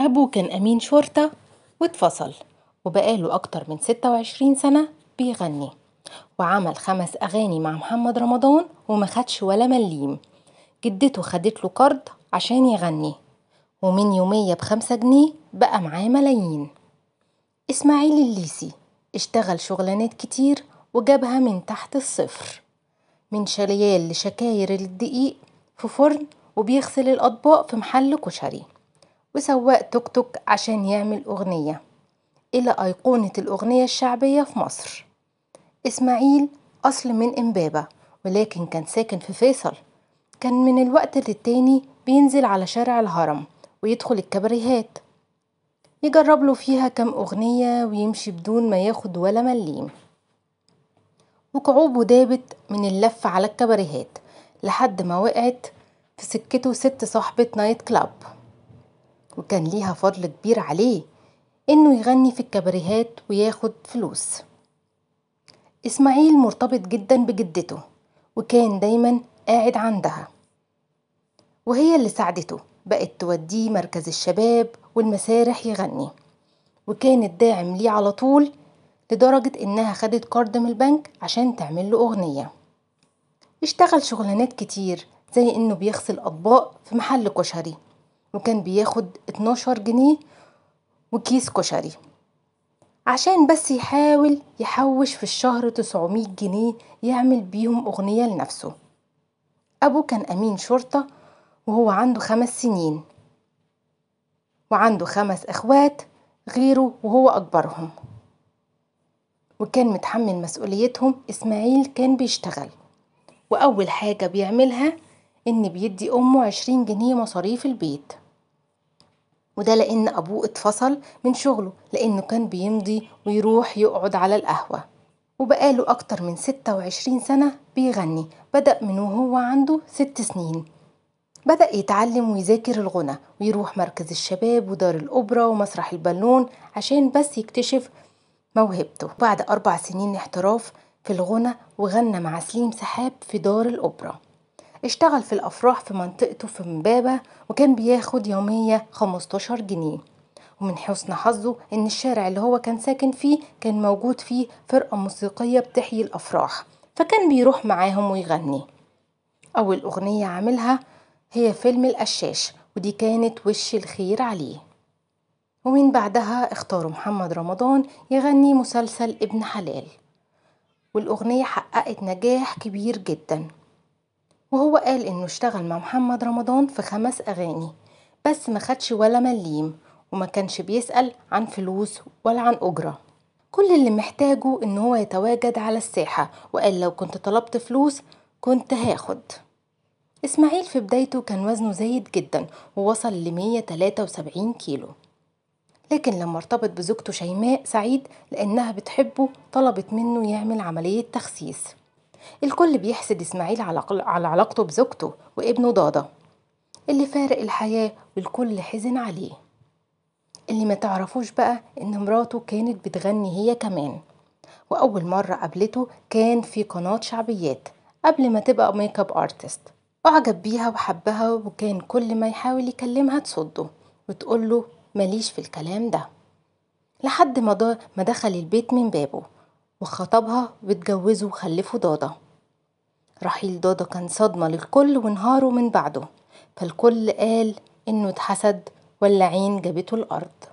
أبوه كان أمين شرطة واتفصل وبقاله أكتر من ستة وعشرين سنة بيغني وعمل خمس أغاني مع محمد رمضان ومخدش ولا مليم جدته خدتله قرض عشان يغني ومن يومية بخمسة جنيه بقى معاه ملايين إسماعيل الليسي اشتغل شغلانات كتير وجابها من تحت الصفر من شليال لشكاير الدقيق في فرن وبيغسل الأطباق في محل كشري وسواق توك توك عشان يعمل أغنية إلى أيقونة الأغنية الشعبية في مصر إسماعيل أصل من إمبابة ولكن كان ساكن في فيصل كان من الوقت للتاني بينزل على شارع الهرم ويدخل الكبريهات يجرب له فيها كام أغنية ويمشي بدون ما ياخد ولا مليم وكعوبه دابت من اللف على الكبريهات لحد ما وقعت في سكته ست صاحبة نايت كلاب وكان ليها فضل كبير عليه إنه يغني في الكبريهات وياخد فلوس إسماعيل مرتبط جدا بجدته وكان دايما قاعد عندها وهي اللي ساعدته بقت توديه مركز الشباب والمسارح يغني وكانت داعم ليه على طول لدرجة إنها خدت قرض من البنك عشان تعمل له أغنية اشتغل شغلانات كتير زي إنه بيغسل أطباق في محل كشري وكان بياخد اتناشر جنيه وكيس كشري عشان بس يحاول يحوش في الشهر تسعمية جنيه يعمل بيهم أغنية لنفسه أبوه كان أمين شرطة وهو عنده خمس سنين وعنده خمس إخوات غيره وهو أكبرهم وكان متحمل مسؤوليتهم إسماعيل كان بيشتغل وأول حاجة بيعملها إن بيدي أمه عشرين جنيه مصاريف البيت وده لأن أبوه اتفصل من شغله لأنه كان بيمضي ويروح يقعد على القهوة وبقاله أكتر من 26 سنة بيغني بدأ من وهو عنده ست سنين بدأ يتعلم ويذاكر الغنى ويروح مركز الشباب ودار الأوبرا ومسرح البالون عشان بس يكتشف موهبته بعد أربع سنين احتراف في الغنى وغنى مع سليم سحاب في دار الأوبرا اشتغل في الأفراح في منطقته في مبابة وكان بياخد يومية 15 جنيه ومن حسن حظه إن الشارع اللي هو كان ساكن فيه كان موجود فيه فرقة موسيقية بتحيي الأفراح فكان بيروح معاهم ويغني أول أغنية عاملها هي فيلم القشاش ودي كانت وش الخير عليه ومن بعدها اختاروا محمد رمضان يغني مسلسل ابن حلال والأغنية حققت نجاح كبير جداً وهو قال انه اشتغل مع محمد رمضان في خمس اغاني بس ما خدش ولا مليم وما كانش بيسأل عن فلوس ولا عن أجرة كل اللي محتاجه ان هو يتواجد على الساحة وقال لو كنت طلبت فلوس كنت هاخد إسماعيل في بدايته كان وزنه زايد جدا ووصل ل 173 كيلو لكن لما ارتبط بزوجته شيماء سعيد لأنها بتحبه طلبت منه يعمل عملية تخسيس الكل بيحسد إسماعيل على, علاقته بزوجته وابنه ضادة اللي فارق الحياة والكل حزن عليه اللي ما تعرفوش بقى إن مراته كانت بتغني هي كمان وأول مرة قابلته كان في قناة شعبيات قبل ما تبقى ميك اب ارتست أعجب بيها وحبها وكان كل ما يحاول يكلمها تصده وتقوله ماليش في الكلام ده لحد ما, ما دخل البيت من بابه وخطبها واتجوزوا وخلفوا ضاده رحيل ضاده كان صدمة للكل وانهاروا من بعده فالكل قال انه اتحسد ولا عين جابته الارض